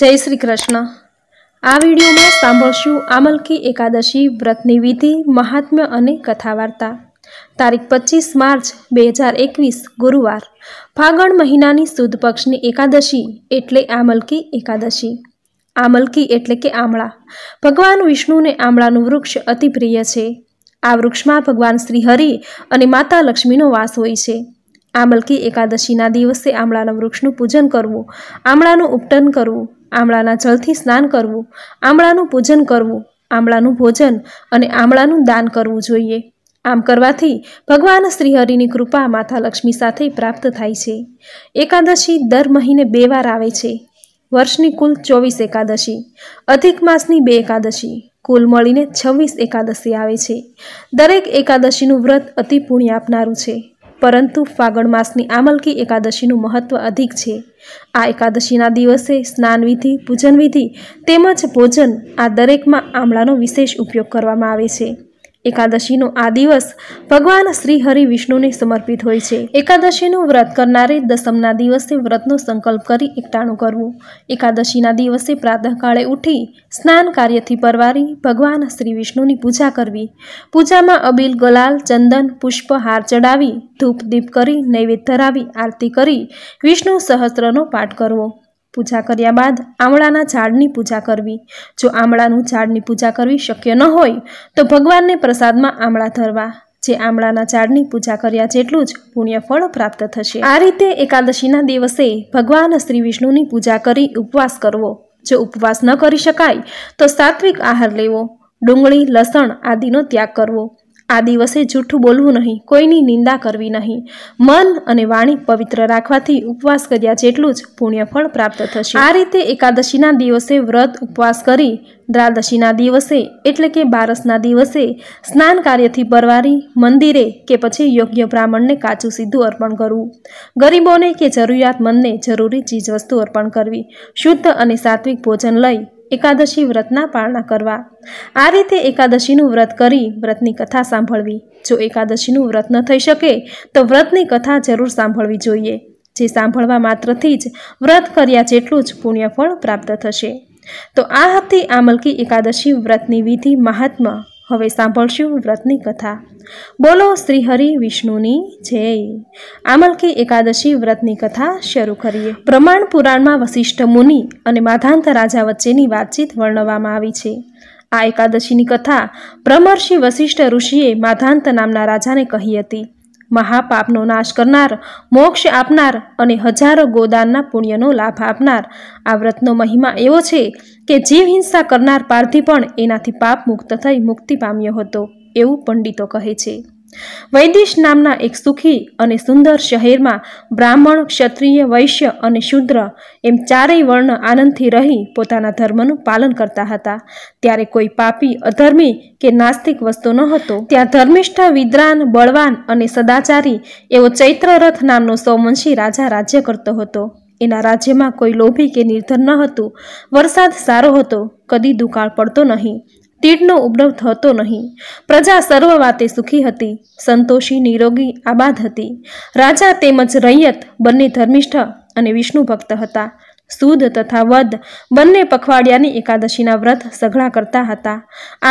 જય શ્રી કૃષ્ણ આ વિડીયોમાં સાંભળશું આમલકી એકાદશી વ્રતની વિધિ મહાત્મ્ય અને કથા વાર્તા તારીખ પચીસ માર્ચ બે હજાર એકવીસ ગુરુવાર ફાગણ મહિનાની સુદ પક્ષની એકાદશી એટલે આમલકી એકાદશી આમલકી એટલે કે આમળા ભગવાન વિષ્ણુને આમળાનું વૃક્ષ અતિ પ્રિય છે આ વૃક્ષમાં ભગવાન શ્રી હરિ અને માતા લક્ષ્મીનો વાસ હોય છે આમલકી એકાદશીના દિવસે આમળાના વૃક્ષનું પૂજન કરવું આમળાનું ઉપટન કરવું આમળાના જળથી સ્નાન કરવું આમળાનું પૂજન કરવું આમળાનું ભોજન અને આમળાનું દાન કરવું જોઈએ આમ કરવાથી ભગવાન શ્રીહરિની કૃપા માતા લક્ષ્મી સાથે પ્રાપ્ત થાય છે એકાદશી દર મહિને બે વાર આવે છે વર્ષની કુલ ચોવીસ એકાદશી અધિક માસની બે એકાદશી કુલ મળીને છવ્વીસ એકાદશી આવે છે દરેક એકાદશીનું વ્રત અતિ પુણ્ય આપનારું છે પરંતુ ફાગણ માસની આમલકી એકાદશીનું મહત્ત્વ અધિક છે આ એકાદશીના દિવસે સ્નાનવિધિ પૂજનવિધિ તેમજ ભોજન આ દરેકમાં આમળાનો વિશેષ ઉપયોગ કરવામાં આવે છે એકાદશીનો આ દિવસ ભગવાન શ્રી હરિ વિષ્ણુને સમર્પિત હોય છે એકાદશીનું વ્રત કરનારે દસમના દિવસે વ્રતનો સંકલ્પ કરી એકટાણું કરવું એકાદશીના દિવસે પ્રાતઃકાળે ઉઠી સ્નાન કાર્યથી પરવારી ભગવાન શ્રી વિષ્ણુની પૂજા કરવી પૂજામાં અબીલ ગલાલ ચંદન પુષ્પ હાર ચડાવી ધૂપ દીપ કરી નૈવેદ્ય ધરાવી આરતી કરી વિષ્ણુ સહસ્ત્રનો પાઠ કરવો પૂજા કર્યા બાદ આમળાના ઝાડની પૂજા કરવી જો આમળાનું ઝાડની પૂજા કરવી શક્ય ન હોય તો ભગવાનને પ્રસાદમાં આમળા ધરવા જે આમળાના ઝાડની પૂજા કર્યા જેટલું જ પુણ્યફળ પ્રાપ્ત થશે આ રીતે એકાદશીના દિવસે ભગવાન શ્રી વિષ્ણુની પૂજા કરી ઉપવાસ કરવો જો ઉપવાસ ન કરી શકાય તો સાત્વિક આહાર લેવો ડુંગળી લસણ આદિનો ત્યાગ કરવો આ દિવસે જૂઠું બોલવું નહીં કોઈની નિંદા કરવી નહીં મન અને વાણી પવિત્ર રાખવાથી ઉપવાસ કર્યા જેટલું જ પુણ્યફળ પ્રાપ્ત થશે આ રીતે એકાદશીના દિવસે વ્રત ઉપવાસ કરી દ્રાદશીના દિવસે એટલે કે બારસના દિવસે સ્નાન કાર્યથી પરવારી મંદિરે કે પછી યોગ્ય બ્રાહ્મણને કાચું સીધું અર્પણ કરવું ગરીબોને કે જરૂરિયાતમંદને જરૂરી ચીજવસ્તુ અર્પણ કરવી શુદ્ધ અને સાત્વિક ભોજન લઈ એકાદશી વ્રતના પાળના કરવા આ રીતે એકાદશીનું વ્રત કરી વ્રતની કથા સાંભળવી જો એકાદશીનું વ્રત ન થઈ શકે તો વ્રતની કથા જરૂર સાંભળવી જોઈએ જે સાંભળવા માત્રથી જ વ્રત કર્યા જેટલું જ પુણ્યફળ પ્રાપ્ત થશે તો આ હતી આમલકી એકાદશી વ્રતની વિધિ મહાત્મા હવે સાંભળશું વ્રતની કથા બોલો શ્રીહરિ વિષ્ણુની જય આમલકી એકાદશી વ્રતની કથા શરૂ કરીએ પ્રમાણ પુરાણમાં વસિષ્ઠ મુનિ અને માધાંત રાજા વચ્ચેની વાતચીત વર્ણવવામાં આવી છે આ એકાદશીની કથા બ્રહ્મર્ષિ વસિષ્ઠ ઋષિએ માધાંત નામના રાજાને કહી હતી મહાપાપનો નાશ કરનાર મોક્ષ આપનાર અને હજારો ગોદાનના પુણ્યનો લાભ આપનાર આ વ્રતનો મહિમા એવો છે કે જીવ હિંસા કરનાર પારથી પણ એનાથી પાપ મુક્ત થઈ મુક્તિ પામ્યો હતો એવું પંડિતો કહે છે વૈદિશ નામના એક સુખી અને સુંદર શહેરમાં બ્રાહ્મણ ક્ષત્રિય વૈશ્ય અને શુદ્ર એમ ચારેય વર્ણ આનંદથી રહી પોતાના ધર્મનું પાલન કરતા હતા ત્યારે કોઈ પાપી અધર્મી કે નાસ્તિક વસ્તુ ન હતો ત્યાં ધર્મિષ્ઠ વિદ્વાન બળવાન અને સદાચારી એવો ચૈત્રરથ નામનો સૌવંશી રાજા રાજ્ય કરતો હતો એના રાજ્યમાં કોઈ લોભી કે નિર્ધન ન હતું વરસાદ સારો હતો કદી દુકાળ પડતો નહીં તીડનો ઉપદ્રવ થતો નહીં પ્રજા સર્વ વાતે સુખી હતી સંતોષી નિરોગી આબાદ હતી રાજા તેમજ રૈયત બંને ધર્મિષ્ઠ અને વિષ્ણુ ભક્ત હતા સુદ તથા વધ બંને પખવાડિયાની એકાદશીના વ્રત સઘળા કરતા હતા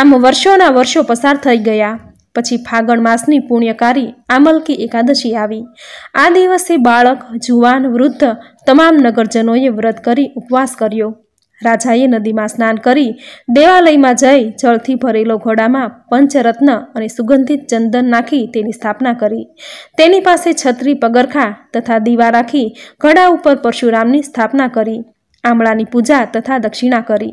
આમ વર્ષોના વર્ષો પસાર થઈ ગયા પછી ફાગણ માસની પુણ્યકારી આમલકી એકાદશી આવી આ દિવસે બાળક જુવાન વૃદ્ધ તમામ નગરજનોએ વ્રત કરી ઉપવાસ કર્યો રાજાએ નદીમાં સ્નાન કરી દેવાલયમાં જઈ જળથી ભરેલો ઘોડામાં પંચરત્ન અને સુગંધિત ચંદન નાખી તેની સ્થાપના કરી તેની પાસે છત્રી પગરખા તથા દીવા રાખી ઘડા ઉપર પરશુરામની સ્થાપના કરી આમળાની પૂજા તથા દક્ષિણા કરી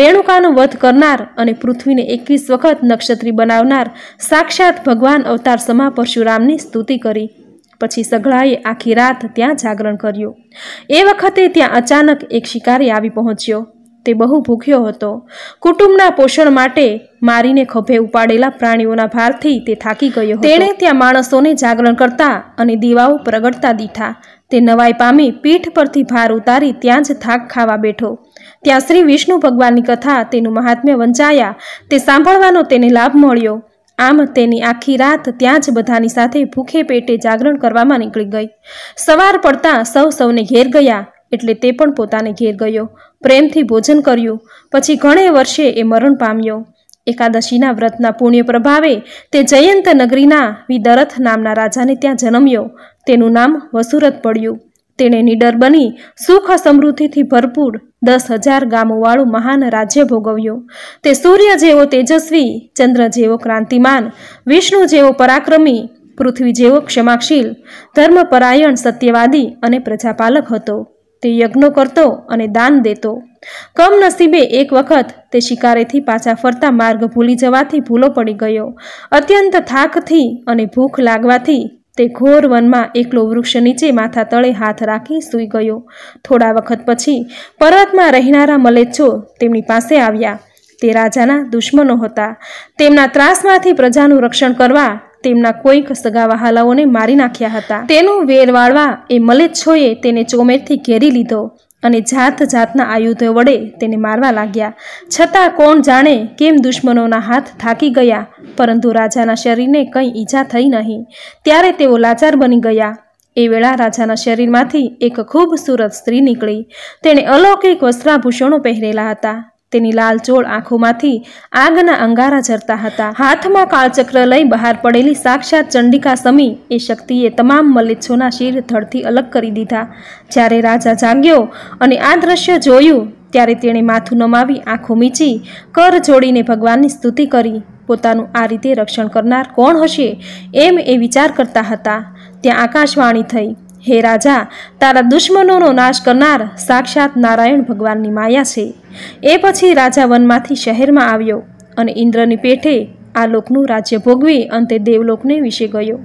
રેણુકાનો વધ કરનાર અને પૃથ્વીને એકવીસ વખત નક્ષત્રી બનાવનાર સાક્ષાત ભગવાન અવતાર સમા પરશુરામની સ્તુતિ કરી પછી સઘળાએ આખી રાત ત્યાં જાગરણ કર્યું એ વખતે ત્યાં અચાનક એક શિકારી આવી પહોંચ્યો તે બહુ ભૂખ્યો હતો કુટુંબના પોષણ માટે મારીને ખભે ઉપાડેલા પ્રાણીઓના ભારથી તે થાકી ગયો તેણે ત્યાં માણસોને જાગરણ કરતા અને દીવાઓ પ્રગટતા દીઠા તે નવાઈ પામી પીઠ પરથી ભાર ઉતારી ત્યાં જ થાક ખાવા બેઠો ત્યાં શ્રી વિષ્ણુ ભગવાનની કથા તેનું મહાત્મ્ય વંચાયા તે સાંભળવાનો તેને લાભ મળ્યો આમ તેની આખી રાત ત્યાં જ બધાની સાથે ભૂખે પેટે જાગરણ કરવામાં નીકળી ગઈ સવાર પડતાં સૌ સૌને ઘેર ગયા એટલે તે પણ પોતાને ઘેર ગયો પ્રેમથી ભોજન કર્યું પછી ઘણે વર્ષે એ મરણ પામ્યો એકાદશીના વ્રતના પુણ્ય પ્રભાવે તે જયંત નગરીના વિદરથ નામના રાજાને ત્યાં જન્મ્યો તેનું નામ વસુરથ પડ્યું તેણે નીડર બની સુખ સમૃદ્ધિથી ભરપૂર દસ હજાર ગામોવાળું મહાન રાજ્ય ભોગવ્યું તે સૂર્ય જેવો તેજસ્વી ચંદ્ર જેવો ક્રાંતિમાન વિષ્ણુ જેવો પરાક્રમી પૃથ્વી જેવો ક્ષમાશીલ ધર્મપરાયણ સત્યવાદી અને પ્રજાપાલક હતો તે યજ્ઞો કરતો અને દાન દેતો કમનસીબે એક વખત તે શિકારેથી પાછા ફરતા માર્ગ ભૂલી જવાથી ભૂલો પડી ગયો અત્યંત થાકથી અને ભૂખ લાગવાથી તે ઘોર વનમાં એકલો વૃક્ષ નીચે માથા તળે હાથ રાખી સૂઈ ગયો થોડા વખત પછી પર્વતમાં રહેનારા મલેચ્છો તેમની પાસે આવ્યા તે રાજાના દુશ્મનો હતા તેમના ત્રાસમાંથી પ્રજાનું રક્ષણ કરવા તેમના કોઈક સગા વહાલાઓને મારી નાખ્યા હતા તેનું વેર વાળવા એ મલેચ્છોએ તેને ચોમેરથી ઘેરી લીધો અને જાત જાતના આયુધો વડે તેને મારવા લાગ્યા છતાં કોણ જાણે કેમ દુશ્મનોના હાથ થાકી ગયા પરંતુ રાજાના શરીરને કંઈ ઈજા થઈ નહીં ત્યારે તેઓ લાચાર બની ગયા એ વેળા રાજાના શરીરમાંથી એક ખૂબ સુરત સ્ત્રી નીકળી તેણે અલૌકિક વસ્ત્રાભૂષણો પહેરેલા હતા તેની લાલચોળ આંખોમાંથી આગના અંગારા ઝરતા હતા હાથમાં કાળચક્ર લઈ બહાર પડેલી સાક્ષાત ચંડિકા સમી એ શક્તિએ તમામ મલ્લિચ્છોના શિર ધડથી અલગ કરી દીધા જ્યારે રાજા જાગ્યો અને આ દ્રશ્ય જોયું ત્યારે તેણે માથું નમાવી આંખો મીચી કર જોડીને ભગવાનની સ્તુતિ કરી પોતાનું આ રીતે રક્ષણ કરનાર કોણ હશે એમ એ વિચાર કરતા હતા ત્યાં આકાશવાણી થઈ હે રાજા તારા દુશ્મનોનો નાશ કરનાર સાક્ષાત નારાયણ ભગવાનની માયા છે એ પછી રાજા વનમાંથી શહેરમાં આવ્યો અને ઇન્દ્રની પેઠે આ લોકનું રાજ્ય ભોગવી અંતે દેવલોકને વિશે ગયો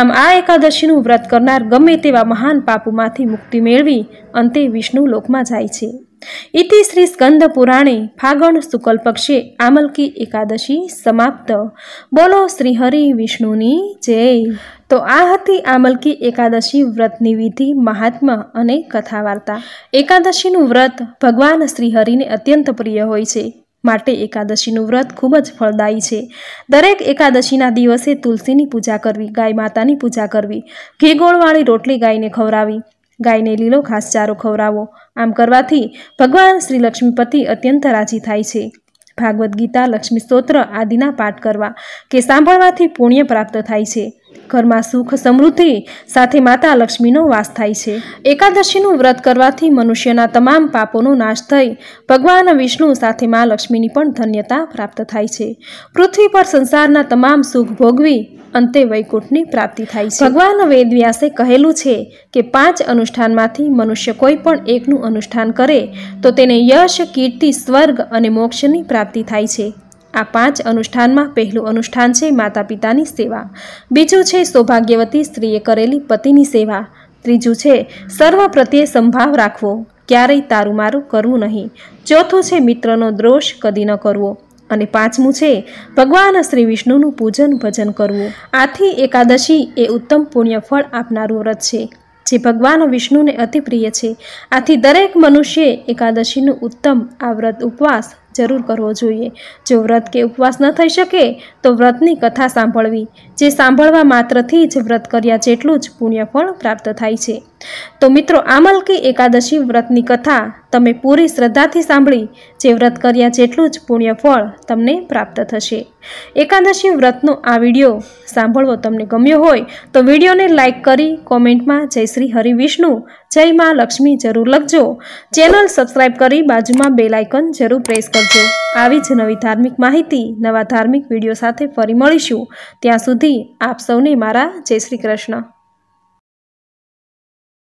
આમ આ એકાદશીનું વ્રત કરનાર ગમે તેવા મહાન પાપોમાંથી મુક્તિ મેળવી અંતે વિષ્ણુ લોકમાં જાય છે ઇતિ શ્રી સ્કંદ પુરાણે ફાગણ શુકલ પક્ષે આમલકી એકાદશી સમાપ્ત બોલો શ્રી હરિ વિષ્ણુની જય તો આ હતી આમલકી એકાદશી વ્રતની વિધિ મહાત્મા અને કથા વાર્તા એકાદશીનું વ્રત ભગવાન શ્રીહરિને અત્યંત પ્રિય હોય છે માટે એકાદશીનું વ્રત ખૂબ જ ફળદાયી છે દરેક એકાદશીના દિવસે તુલસીની પૂજા કરવી ગાય માતાની પૂજા કરવી ઘેગોળવાળી રોટલી ગાયને ખવડાવી ગાયને લીલો ચારો ખવડાવો આમ કરવાથી ભગવાન શ્રી લક્ષ્મીપતિ અત્યંત રાજી થાય છે ભાગવદ્ ગીતા લક્ષ્મી સ્તોત્ર આદિના પાઠ કરવા કે સાંભળવાથી પુણ્ય પ્રાપ્ત થાય છે ઘરમાં સુખ સમૃદ્ધિ સાથે માતા લક્ષ્મીનો વાસ થાય છે એકાદશીનું વ્રત કરવાથી મનુષ્યના તમામ પાપોનો નાશ થઈ ભગવાન વિષ્ણુ સાથે મા લક્ષ્મીની પણ ધન્યતા પ્રાપ્ત થાય છે પૃથ્વી પર સંસારના તમામ સુખ ભોગવી અંતે વૈકુંઠની પ્રાપ્તિ થાય છે ભગવાન વેદવ્યાસે કહેલું છે કે પાંચ અનુષ્ઠાનમાંથી મનુષ્ય કોઈ પણ એકનું અનુષ્ઠાન કરે તો તેને યશ કીર્તિ સ્વર્ગ અને મોક્ષની પ્રાપ્તિ થાય છે આ પાંચ અનુષ્ઠાનમાં પહેલું અનુષ્ઠાન છે માતા પિતાની સેવા બીજું છે સૌભાગ્યવતી સ્ત્રીએ કરેલી પતિની સેવા ત્રીજું છે સર્વ પ્રત્યે સંભાવ રાખવો ક્યારેય તારું મારું કરવું નહીં ચોથું છે મિત્રનો દ્રોષ કદી ન કરવો અને પાંચમું છે ભગવાન શ્રી વિષ્ણુનું પૂજન ભજન કરવું આથી એકાદશી એ ઉત્તમ પુણ્યફળ આપનારું વ્રત છે જે ભગવાન વિષ્ણુને અતિપ્રિય છે આથી દરેક મનુષ્યે એકાદશીનું ઉત્તમ આ વ્રત ઉપવાસ જરૂર કરવો જોઈએ જો વ્રત કે ઉપવાસ ન થઈ શકે તો વ્રતની કથા સાંભળવી જે સાંભળવા માત્રથી જ વ્રત કર્યા જેટલું જ પુણ્યફળ પ્રાપ્ત થાય છે તો મિત્રો આમલ કે એકાદશી વ્રતની કથા તમે પૂરી શ્રદ્ધાથી સાંભળી જે વ્રત કર્યા જેટલું જ પુણ્ય ફળ તમને પ્રાપ્ત થશે એકાદશી વ્રતનો આ વિડીયો સાંભળવો તમને ગમ્યો હોય તો વિડીયોને લાઇક કરી કોમેન્ટમાં જય શ્રી હરિવિષ્ણુ જય મા લક્ષ્મી જરૂર લખજો ચેનલ સબસ્ક્રાઇબ કરી બાજુમાં બેલ આઇકન જરૂર પ્રેસ કરજો આવી જ નવી ધાર્મિક માહિતી નવા ધાર્મિક વિડીયો સાથે ફરી મળીશું ત્યાં સુધી આપ સૌને મારા જય શ્રી કૃષ્ણ